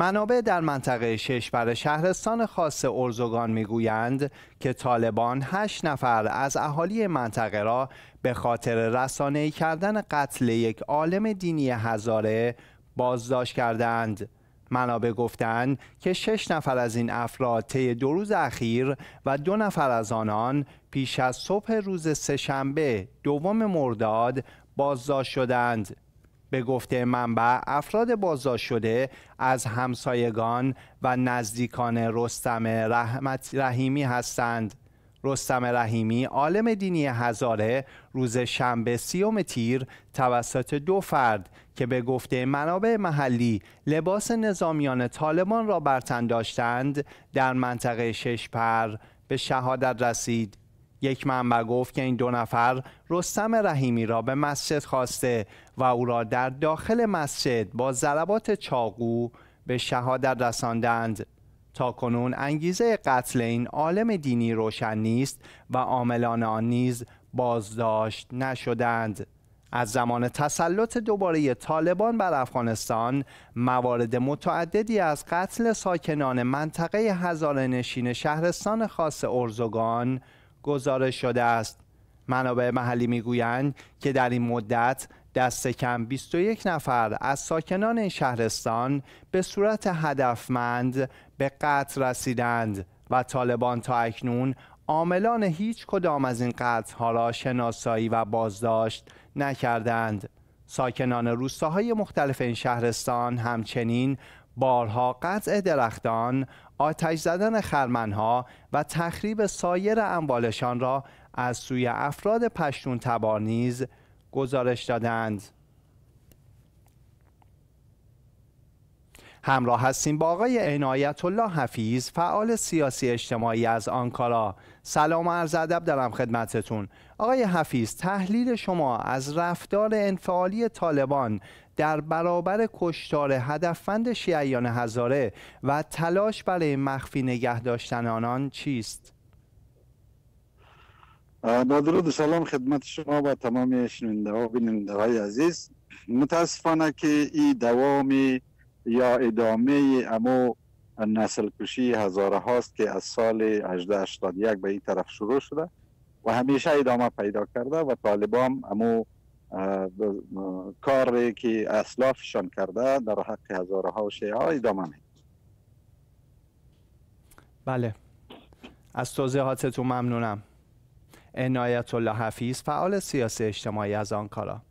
منابع در منطقه شش بر شهرستان خاص ارزگان میگویند که طالبان هشت نفر از اهالی منطقه را به خاطر رسانه کردن قتل یک عالم دینی هزاره بازداشت کردند. منابع گفتند که شش نفر از این افراد طی دو روز اخیر و دو نفر از آنان پیش از صبح روز سهشنبه دوم مرداد بازداشت شدند. به گفته منبع افراد بازداشت شده از همسایگان و نزدیکان رستم رحمت رحیمی هستند رستم رحیمی عالم دینی هزاره روز شنبه سیوم تیر توسط دو فرد که به گفته منابع محلی لباس نظامیان طالبان را برتن داشتند در منطقه ششپر به شهادت رسید یک منبع گفت که این دو نفر رستم رحیمی را به مسجد خواسته و او را در داخل مسجد با ضربات چاقو به شهادت رساندند تا کنون انگیزه قتل این عالم دینی روشن نیست و عاملان آن نیز بازداشت نشدند از زمان تسلط دوباره طالبان بر افغانستان موارد متعددی از قتل ساکنان منطقه نشین شهرستان خاص ارزگان گزارش شده است منابع محلی میگویند که در این مدت دست کم 21 نفر از ساکنان این شهرستان به صورت هدفمند به قتل رسیدند و طالبان تا اکنون عاملان هیچ کدام از این قتلها را شناسایی و بازداشت نکردند ساکنان روستاهای مختلف این شهرستان همچنین بارها قطع درختان، آتش زدن خرمنها و تخریب سایر اموالشان را از سوی افراد پشتون تبار نیز گزارش دادند. همراه هستیم با آقای عنایت الله حفیظ فعال سیاسی اجتماعی از آنکارا سلام و عرض ادب دارم خدمتتون آقای حفیظ تحلیل شما از رفتار انفعالی طالبان در برابر کشتار هدفمند شیعیان هزاره و تلاش برای مخفی نگه داشتن آنان چیست؟ با درود سلام خدمت شما و تمام شنونده و بیننده های عزیز متاسفانه که این دوامی یا ادامه امو نسل کشی هزاره هاست که از سال 1881 به این طرف شروع شده و همیشه ادامه پیدا کرده و طالبان امو کاری که اصلافشان کرده در حق هزاره ها و شیعه ها ادامه می بله از توضیحاتتون ممنونم عنایت الله حفیظ فعال سیاسی اجتماعی از آنکارا